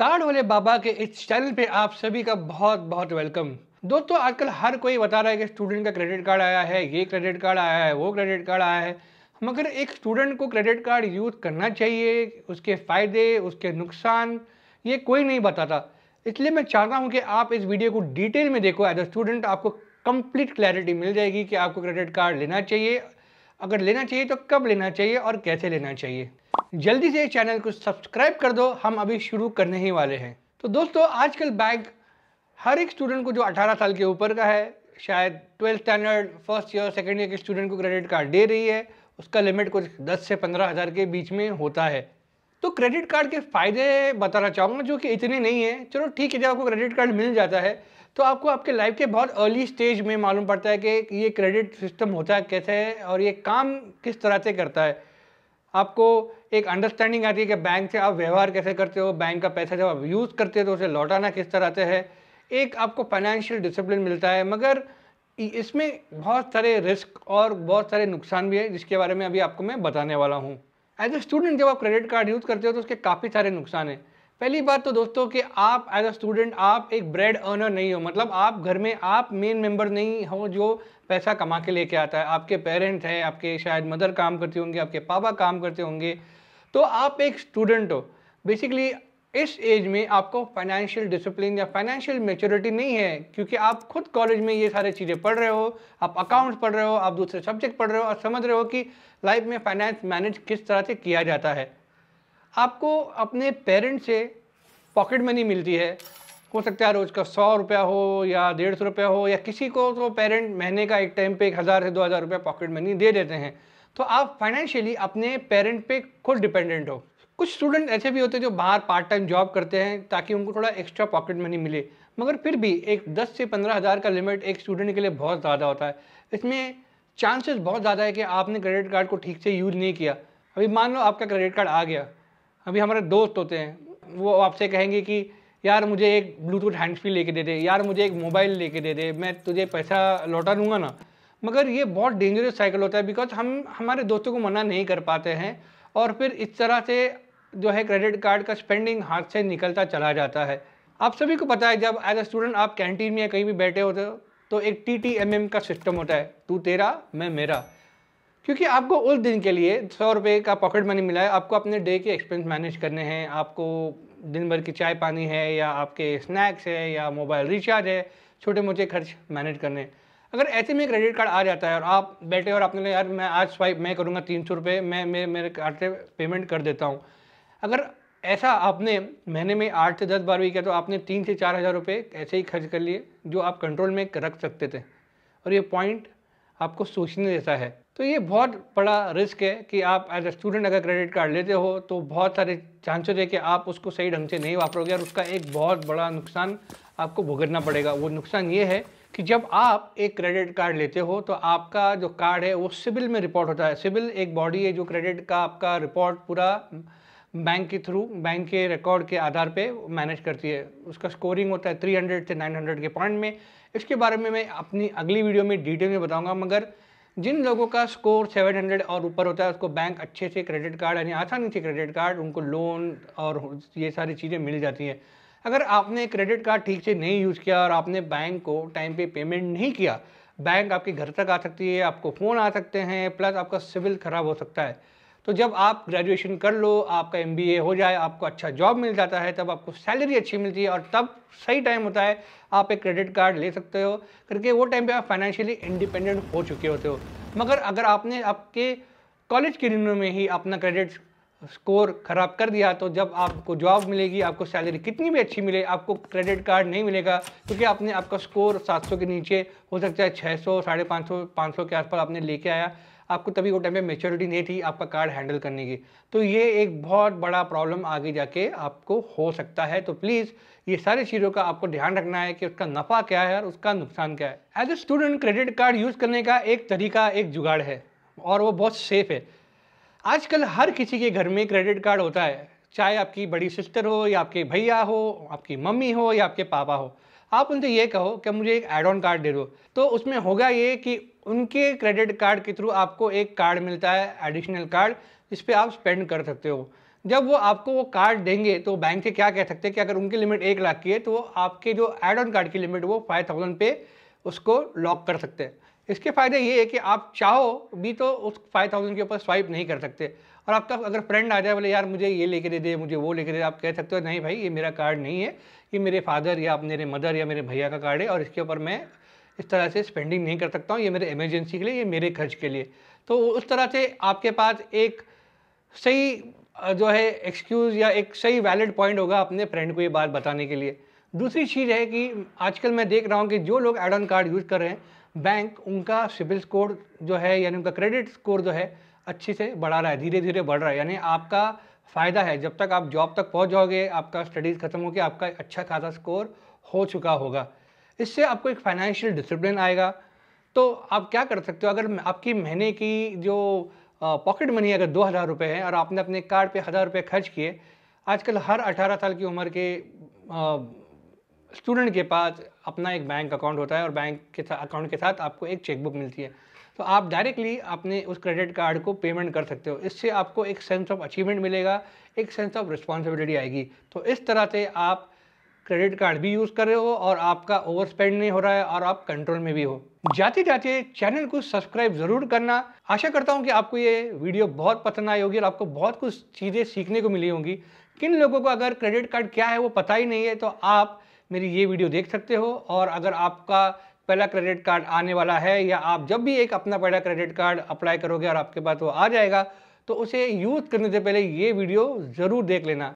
card वाले बाबा के इस चैनल पे आप सभी का बहुत बहुत वेलकम दोस्तों आजकल हर कोई बता रहा है कि स्टूडेंट का क्रेडिट कार्ड आया है ये क्रेडिट कार्ड आया है वो क्रेडिट कार्ड आया है मगर एक स्टूडेंट को क्रेडिट कार्ड यूज़ करना चाहिए उसके फ़ायदे उसके नुकसान ये कोई नहीं बताता इसलिए मैं चाहता हूँ कि आप इस वीडियो को डिटेल में देखो एज अ स्टूडेंट आपको कंप्लीट क्लैरिटी मिल जाएगी कि आपको क्रेडिट कार्ड लेना चाहिए अगर लेना चाहिए तो कब लेना चाहिए और कैसे लेना चाहिए जल्दी से चैनल को सब्सक्राइब कर दो हम अभी शुरू करने ही वाले हैं तो दोस्तों आजकल बैग हर एक स्टूडेंट को जो 18 साल के ऊपर का है शायद twelfth standard first year second year के स्टूडेंट को क्रेडिट कार्ड दे रही है उसका लिमिट कुछ दस से पंद्रह हज़ार के बीच में होता है तो क्रेडिट कार्ड के फ़ायदे बताना चाहूँगा जो कि इतने नहीं हैं चलो ठीक है जब आपको क्रेडिट कार्ड मिल जाता है तो आपको आपके लाइफ के बहुत अर्ली स्टेज में मालूम पड़ता है कि ये क्रेडिट सिस्टम होता है कैसे है और ये काम किस तरह से करता है आपको एक अंडरस्टैंडिंग आती है कि बैंक से आप व्यवहार कैसे करते हो बैंक का पैसा जब आप यूज़ करते हो तो उसे लौटाना किस तरह से है एक आपको फाइनेंशियल डिसिप्लिन मिलता है मगर इसमें बहुत सारे रिस्क और बहुत सारे नुकसान भी है जिसके बारे में अभी आपको मैं बताने वाला हूँ एज ए स्टूडेंट जब आप क्रेडिट कार्ड यूज़ करते हो तो उसके काफ़ी सारे नुकसान हैं पहली बात तो दोस्तों कि आप एज अ स्टूडेंट आप एक ब्रेड अर्नर नहीं हो मतलब आप घर में आप मेन मेंबर नहीं हो जो पैसा कमा के लेके आता है आपके पेरेंट्स हैं आपके शायद मदर काम करते होंगे आपके पापा काम करते होंगे तो आप एक स्टूडेंट हो बेसिकली इस एज में आपको फाइनेंशियल डिसिप्लिन या फाइनेंशियल मेच्योरिटी नहीं है क्योंकि आप खुद कॉलेज में ये सारे चीज़ें पढ़ रहे हो आप अकाउंट्स पढ़ रहे हो आप दूसरे सब्जेक्ट पढ़ रहे हो और समझ रहे हो कि लाइफ में फाइनेंस मैनेज किस तरह से किया जाता है आपको अपने पेरेंट्स से पॉकेट मनी मिलती है हो सकता है रोज़ का सौ रुपया हो या डेढ़ सौ रुपया हो या किसी को तो पेरेंट महीने का एक टाइम पे एक हज़ार से दो हज़ार रुपया पॉकेट मनी दे देते हैं तो आप फाइनेंशियली अपने पेरेंट पे खुद डिपेंडेंट हो कुछ स्टूडेंट ऐसे भी होते हैं जो बाहर पार्ट टाइम जॉब करते हैं ताकि उनको थोड़ा एक्स्ट्रा पॉकेट मनी मिले मगर फिर भी एक दस से पंद्रह हज़ार का लिमिट एक स्टूडेंट के लिए बहुत ज़्यादा होता है इसमें चांसेस बहुत ज़्यादा है कि आपने क्रेडिट कार्ड को ठीक से यूज़ नहीं किया अभी मान लो आपका क्रेडिट कार्ड आ गया अभी हमारे दोस्त होते हैं वो आपसे कहेंगे कि यार मुझे एक ब्लूटूथ हैंड फ्री लेके दे दे यार मुझे एक मोबाइल लेके दे दे मैं तुझे पैसा लौटा दूंगा ना मगर ये बहुत डेंजरस साइकिल होता है बिकॉज हम हमारे दोस्तों को मना नहीं कर पाते हैं और फिर इस तरह से जो है क्रेडिट कार्ड का स्पेंडिंग हाथ से निकलता चला जाता है आप सभी को पता है जब एज अ स्टूडेंट आप कैंटीन में या कहीं भी बैठे होते हो तो एक टी टी एम एम का सिस्टम होता है तू तेरा मैं मेरा क्योंकि आपको उस दिन के लिए सौ रुपये का पॉकेट मनी मिला है आपको अपने डे के एक्सपेंस मैनेज करने हैं आपको दिन भर की चाय पानी है या आपके स्नैक्स है या मोबाइल रिचार्ज है छोटे मोटे खर्च मैनेज करने अगर ऐसे में क्रेडिट कार्ड आ जाता है और आप बैठे और आपने यार मैं आज स्वाइप मैं करूँगा तीन सौ रुपये मैं मेरे मेरे कार्ड से पेमेंट कर देता हूँ अगर ऐसा आपने महीने में आठ से दस बार भी किया तो आपने तीन से चार हज़ार रुपये ऐसे ही खर्च कर लिए जो आप कंट्रोल में रख सकते थे और ये पॉइंट आपको सोचने देता है तो ये बहुत बड़ा रिस्क है कि आप एज ए स्टूडेंट अगर क्रेडिट कार्ड लेते हो तो बहुत सारे चांसेस है कि आप उसको सही ढंग से नहीं वापरोगे और उसका एक बहुत बड़ा नुकसान आपको भुगतना पड़ेगा वो नुकसान ये है कि जब आप एक क्रेडिट कार्ड लेते हो तो आपका जो कार्ड है वो सिविल में रिपोर्ट होता है सिविल एक बॉडी है जो क्रेडिट का आपका रिपोर्ट पूरा बैंक के थ्रू बैंक के रिकॉर्ड के आधार पे मैनेज करती है उसका स्कोरिंग होता है 300 से 900 के पॉइंट में इसके बारे में मैं अपनी अगली वीडियो में डिटेल में बताऊँगा मगर जिन लोगों का स्कोर 700 और ऊपर होता है उसको बैंक अच्छे से क्रेडिट कार्ड यानी आसानी से क्रेडिट कार्ड उनको लोन और ये सारी चीज़ें मिल जाती हैं अगर आपने क्रेडिट कार्ड ठीक से नहीं यूज़ किया और आपने बैंक को टाइम पे पेमेंट नहीं किया बैंक आपके घर तक आ सकती है आपको फ़ोन आ सकते हैं प्लस आपका सिविल ख़राब हो सकता है तो जब आप ग्रेजुएशन कर लो आपका एम हो जाए आपको अच्छा जॉब मिल जाता है तब आपको सैलरी अच्छी मिलती है और तब सही टाइम होता है आप एक क्रेडिट कार्ड ले सकते हो करके वो टाइम पे आप फाइनेंशियली इंडिपेंडेंट हो चुके होते हो मगर अगर आपने आपके कॉलेज के दिनों में ही अपना क्रेडिट स्कोर ख़राब कर दिया तो जब आपको जॉब मिलेगी आपको सैलरी कितनी भी अच्छी मिले आपको क्रेडिट कार्ड नहीं मिलेगा क्योंकि आपने आपका स्कोर 700 के नीचे हो सकता है 600 सौ साढ़े पाँच सौ के आसपास आपने लेके आया आपको तभी वो टाइम पे मेच्योरिटी नहीं थी आपका कार्ड हैंडल करने की तो ये एक बहुत बड़ा प्रॉब्लम आगे जाके आपको हो सकता है तो प्लीज़ ये सारी चीज़ों का आपको ध्यान रखना है कि उसका नफ़ा क्या है और उसका नुकसान क्या है as a student credit card use करने का एक तरीका एक जुगाड़ है और वो बहुत सेफ़ है आजकल हर किसी के घर में क्रेडिट कार्ड होता है चाहे आपकी बड़ी सिस्टर हो या आपके भैया हो आपकी मम्मी हो या आपके पापा हो आप उनसे ये कहो कि मुझे एक एड ऑन कार्ड दे दो तो उसमें होगा ये कि उनके क्रेडिट कार्ड के थ्रू आपको एक कार्ड मिलता है एडिशनल कार्ड जिस पर आप स्पेंड कर सकते हो जब वो आपको वो कार्ड देंगे तो बैंक से क्या कह सकते हैं कि अगर उनकी लिमिट एक लाख की है तो वो आपके जो एड ऑन कार्ड की लिमिट वो फाइव थाउजेंड पे उसको लॉक कर सकते हैं इसके फ़ायदे ये है कि आप चाहो भी तो उस फाइव थाउजेंड के ऊपर स्वाइप नहीं कर सकते और आपका अगर फ्रेंड आ जाए बोले यार मुझे ये लेके दे दे मुझे वो लेके दे दे आप कह सकते हो नहीं भाई ये मेरा कार्ड नहीं है ये मेरे फादर या मेरे मदर या मेरे भैया का कार्ड है और इसके ऊपर मैं इस तरह से स्पेंडिंग नहीं कर सकता हूँ ये मेरे इमरजेंसी के लिए ये मेरे खर्च के लिए तो उस तरह से आपके पास एक सही जो है एक्सक्यूज़ या एक सही वैलिड पॉइंट होगा अपने फ्रेंड को ये बात बताने के लिए दूसरी चीज़ है कि आजकल मैं देख रहा हूँ कि जो लोग एड ऑन कार्ड यूज़ कर रहे हैं बैंक उनका सिबिल स्कोर जो है यानी उनका क्रेडिट स्कोर जो है अच्छे से बढ़ा रहा है धीरे धीरे बढ़ रहा है यानी आपका फ़ायदा है जब तक आप जॉब तक पहुंच जाओगे आपका स्टडीज़ खत्म होगी आपका अच्छा खासा स्कोर हो चुका होगा इससे आपको एक फाइनेंशियल डिसिप्लिन आएगा तो आप क्या कर सकते हो अगर आपकी महीने की जो पॉकेट मनी अगर दो हज़ार रुपये है और आपने अपने कार्ड पे हज़ार रुपये खर्च किए आजकल हर अठारह साल की उम्र के स्टूडेंट के पास अपना एक बैंक अकाउंट होता है और बैंक के अकाउंट के साथ आपको एक चेकबुक मिलती है तो आप डायरेक्टली अपने उस क्रेडिट कार्ड को पेमेंट कर सकते हो इससे आपको एक सेंस ऑफ अचीवमेंट मिलेगा एक सेंस ऑफ रिस्पॉन्सिबिलिटी आएगी तो इस तरह से आप क्रेडिट कार्ड भी यूज़ कर रहे हो और आपका ओवर स्पेंड नहीं हो रहा है और आप कंट्रोल में भी हो जाते जाते चैनल को सब्सक्राइब ज़रूर करना आशा करता हूँ कि आपको ये वीडियो बहुत पसंद आई होगी और आपको बहुत कुछ चीज़ें सीखने को मिली होंगी किन लोगों को अगर क्रेडिट कार्ड क्या है वो पता ही नहीं है तो आप मेरी ये वीडियो देख सकते हो और अगर आपका पहला क्रेडिट कार्ड आने वाला है या आप जब भी एक अपना पहला क्रेडिट कार्ड अप्लाई करोगे और आपके पास वो आ जाएगा तो उसे यूज़ करने से पहले ये वीडियो ज़रूर देख लेना